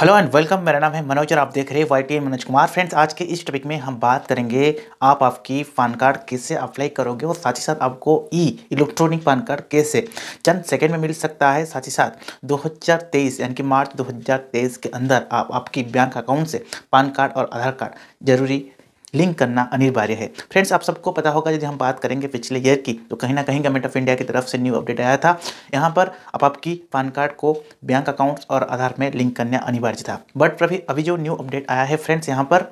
Hello and welcome मेरा नाम है मनोज और आप देख रहे हैं Y T Manoj Kumar friends आज के इस टॉपिक में हम बात करेंगे आप आपकी पान कार्ड कैसे अप्लाई करोगे और साथ ही साथ आपको ई इलेक्ट्रॉनिक पान कार्ड कैसे चंद सेकंड में मिल सकता है साथ ही साथ 2023 यानी कि मार्च 2023 के अंदर आप आपकी बैंक अकाउंट से पान कार्ड और आधार कार्ड जरूरी लिंक करना अनिवार्य है फ्रेंड्स आप सबको पता होगा यदि हम बात करेंगे पिछले ईयर की तो कहीं ना कहीं गवर्नमेंट ऑफ इंडिया की तरफ से न्यू अपडेट आया था यहाँ पर अब आपकी पान कार्ड को बैंक अकाउंट्स और आधार में लिंक करना अनिवार्य था बट अभी अभी जो न्यू अपडेट आया है फ्रेंड्स यहाँ पर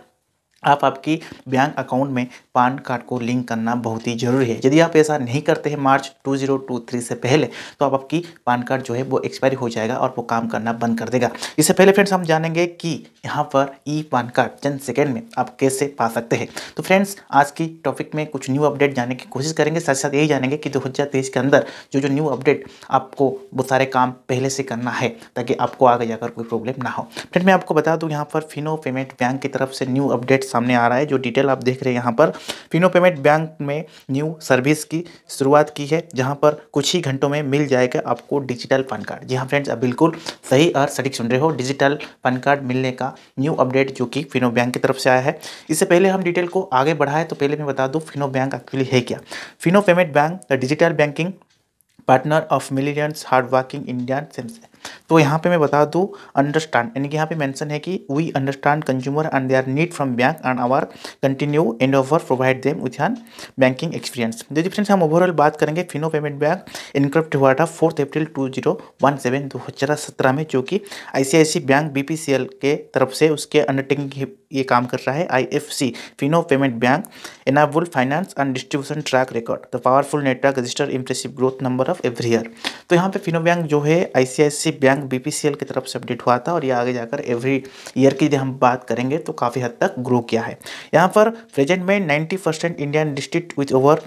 आप आपकी बैंक अकाउंट में पान कार्ड को लिंक करना बहुत ही ज़रूरी है यदि आप ऐसा नहीं करते हैं मार्च 2023 से पहले तो आप आपकी पान कार्ड जो है वो एक्सपायरी हो जाएगा और वो काम करना बंद कर देगा इससे पहले फ्रेंड्स हम जानेंगे कि यहाँ पर ई पान कार्ड चंद सेकेंड में आप कैसे पा सकते हैं तो फ्रेंड्स आज की टॉपिक में कुछ न्यू अपडेट जानने की कोशिश करेंगे साथ साथ यही जानेंगे कि दो के अंदर जो जो न्यू अपडेट आपको वो सारे काम पहले से करना है ताकि आपको आगे जाकर कोई प्रॉब्लम ना हो फ्रेंड मैं आपको बता दूँ यहाँ पर फिनो पेमेंट बैंक की तरफ से न्यू अपडेट अपडेट सामने आ रहा है जो डिटेल आप देख रहे हैं यहाँ पर फिनो पेमेंट बैंक में न्यू सर्विस की शुरुआत की है जहाँ पर कुछ ही घंटों में मिल जाएगा आपको डिजिटल पैन कार्ड जी हाँ फ्रेंड्स आप बिल्कुल सही और सटीक सुन रहे हो डिजिटल पैन कार्ड मिलने का न्यू अपडेट जो कि फिनो बैंक की तरफ से आया है इससे पहले हम डिटेल को आगे बढ़ाए तो पहले मैं बता दूँ फिनो बैंक एक्चुअली है क्या Fino payment bank the digital banking partner of millions hard working Indian citizens. तो यहाँ पे मैं बता दूँ अंडरस्टैंड यानी कि यहाँ पे मेंशन है कि we understand consumer and their need from bank and our continue and over provide them with an banking experience देखिए फ्रेंड्स हम ओवरऑल बात करेंगे फिनो पेमेंट बैंक इनक्रप्ट हुआ था fourth April two zero one seven दो हज़ार सत्रह में जो कि I C C I bank B P C L के तरफ से उसके अंडरटेकिंग ये काम कर रहा है I F C Fino payment bank enable finance and distribution track record the powerful network register impressive growth number of every year तो यहाँ पे फिनो बैंक जो है आई C C I bank BPCL की तरफ से अपडेट हुआ था और ये आगे जाकर एवरी ईयर की यदि हम बात करेंगे तो काफ़ी हद तक ग्रो किया है यहाँ पर प्रेजेंट में ninety percent Indian district with over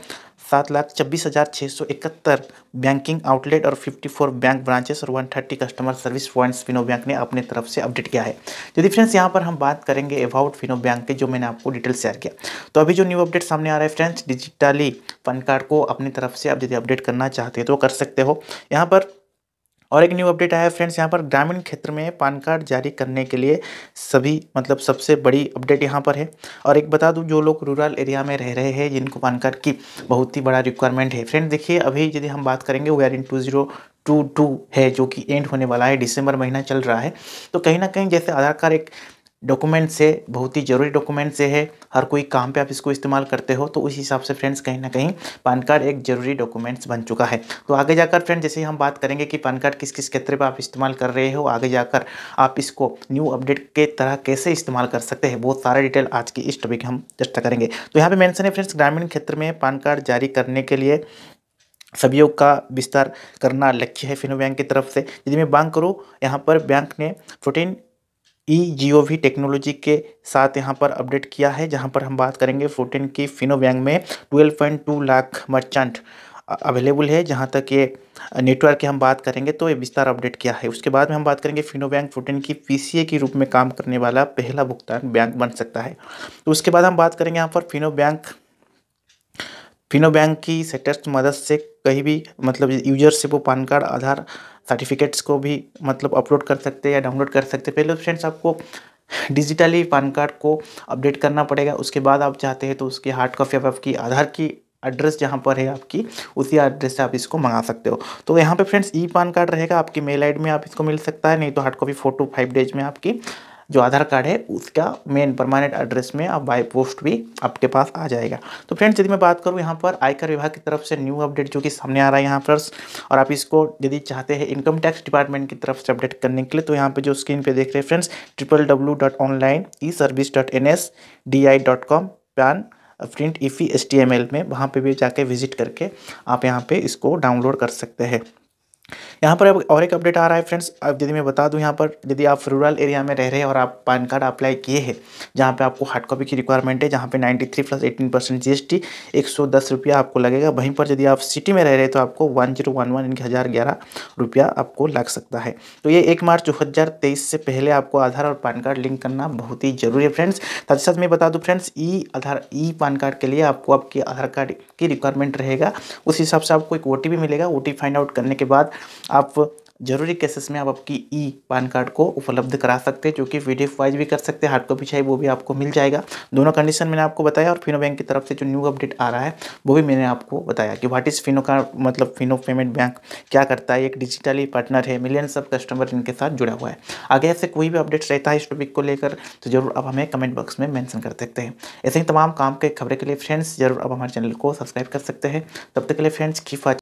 सात लाख छब्बीस हज़ार छः सौ इकहत्तर बैंकिंग आउटलेट और 54 बैंक ब्रांचेस और 130 customer service points Fino bank ने अपने तरफ से अपडेट किया है यदि फ्रेंड्स यहाँ पर हम बात करेंगे अबाउट फिनो बैंक के जो मैंने आपको डिटेल शेयर किया तो अभी जो न्यू अपडेट सामने आ रहा है फ्रेंड्स डिजिटली पन कार्ड को अपनी तरफ से आप यदि अपडेट करना चाहते हैं तो कर सकते हो यहाँ पर और एक न्यू अपडेट आया है फ्रेंड्स यहाँ पर ग्रामीण क्षेत्र में पान कार्ड जारी करने के लिए सभी मतलब सबसे बड़ी अपडेट यहाँ पर है और एक बता दूँ जो लोग रूरल एरिया में रह रहे हैं जिनको पान कार्ड की बहुत ही बड़ा रिक्वायरमेंट है फ्रेंड देखिए अभी यदि हम बात करेंगे we are in two zero two two है जो कि एंड होने वाला है दिसंबर महीना चल रहा है तो कहीं ना कहीं जैसे आधार कार्ड एक डॉक्यूमेंट से बहुत ही ज़रूरी डॉक्यूमेंट से है हर कोई काम पे आप इसको इस्तेमाल करते हो तो उस हिसाब से फ्रेंड्स कहीं ना कहीं पान कार्ड एक ज़रूरी डॉक्यूमेंट्स बन चुका है तो आगे जाकर फ्रेंड जैसे हम बात करेंगे कि पान कार्ड किस किस क्षेत्र पर आप इस्तेमाल कर रहे हो आगे जाकर आप इसको न्यू अपडेट के तरह कैसे इस्तेमाल कर सकते हैं बहुत सारा डिटेल आज की इस टॉपिक हम चर्चा करेंगे तो यहाँ पर मैंसन है फ्रेंड्स ग्रामीण क्षेत्र में पान कार्ड जारी करने के लिए सभी का विस्तार करना लक्ष्य है फिनो बैंक की तरफ से यदि मैं बात करूँ यहाँ पर बैंक ने Protean E O V technology के साथ यहाँ पर अपडेट किया है जहाँ पर हम बात करेंगे फोर्टीन की फिनो बैंक में twelve point two lakh merchant available है जहाँ तक ये नेटवर्क की हम बात करेंगे तो ये विस्तार अपडेट किया है उसके बाद में हम बात करेंगे फिनो बैंक फोर्टीन की ए के रूप में काम करने वाला पहला भुगतान बैंक बन सकता है तो उसके बाद हम बात करेंगे यहाँ पर फिनो बैंक फिनो बैंक की सेटेस्ट मदद से कहीं भी मतलब यूजर से वो पान कार्ड आधार सर्टिफिकेट्स को भी मतलब अपलोड कर सकते हैं या डाउनलोड कर सकते हैं पहले फ्रेंड्स तो आपको डिजिटली पान कार्ड को अपडेट करना पड़ेगा उसके बाद आप चाहते हैं तो उसकी हार्ड कॉपी आप आपकी आधार की एड्रेस जहाँ पर है आपकी उसी एड्रेस से आप इसको मंगा सकते हो तो यहाँ पे फ्रेंड्स ई पान कार्ड रहेगा आपकी मेल आईडी में आप इसको मिल सकता है नहीं तो hard copy four to five days में आपकी जो आधार कार्ड है उसका मेन परमानेंट एड्रेस में आप बाई पोस्ट भी आपके पास आ जाएगा तो फ्रेंड्स यदि मैं बात करूँ यहाँ पर आयकर विभाग की तरफ से न्यू अपडेट जो कि सामने आ रहा है यहाँ पर और आप इसको यदि चाहते हैं इनकम टैक्स डिपार्टमेंट की तरफ से अपडेट करने के लिए तो यहाँ पर जो स्क्रीन पर देख रहे हैं friends triple W dot online E service dot N S D I dot com PAN print E fee S T M L में वहाँ पर भी जाके विजिट करके आप यहाँ पे इसको डाउनलोड कर सकते हैं यहाँ पर अब और एक अपडेट आ रहा है फ्रेंड्स अब यदि मैं बता दूँ यहाँ पर यदि आप रूरल एरिया में रह रहे हैं और आप पैन कार्ड अप्लाई किए हैं जहाँ पे आपको हार्ड कॉपी की रिक्वायरमेंट है जहाँ पे 93 plus 18 percent G S T एक सौ दस रुपया आपको लगेगा वहीं पर यदि आप सिटी में रह रहे हैं तो आपको वन जीरो वन वन हज़ार ग्यारह रुपया आपको लग सकता है तो ये एक मार्च दो हज़ार तेईस से पहले आपको आधार और पैन कार्ड लिंक करना बहुत ही जरूरी है फ्रेंड्स साथ ही साथ मैं बता दूँ friends E Aadhaar E PAN card के लिए आपको आपके आधार कार्ड की रिक्वायरमेंट रहेगा उस हिसाब से आपको एक ओ मिलेगा ओ फाइंड आउट करने के बाद आप जरूरी केसेस में आप आपकी ई पान कार्ड को उपलब्ध करा सकते हैं जो कि पीडीएफ वाइज भी कर सकते हैं हार्ड कॉपी चाहिए वो भी आपको मिल जाएगा दोनों कंडीशन मैंने आपको बताया और फिनो बैंक की तरफ से जो न्यू अपडेट आ रहा है वो भी मैंने आपको बताया कि व्हाट इज़ फिनो कार्ड मतलब फिनो पेमेंट बैंक क्या करता है एक डिजिटली पार्टनर है मिलियंस ऑफ कस्टमर इनके साथ जुड़ा हुआ है आगे ऐसे कोई भी अपडेट्स रहता है इस टॉपिक को लेकर तो जरूर आप हमें कमेंट बॉक्स में मैंशन कर सकते हैं ऐसे ही तमाम काम के खबरें के लिए फ्रेंड्स जरूर आप हमारे चैनल को सब्सक्राइब कर सकते हैं तब तक के लिए फ्रेंड्स की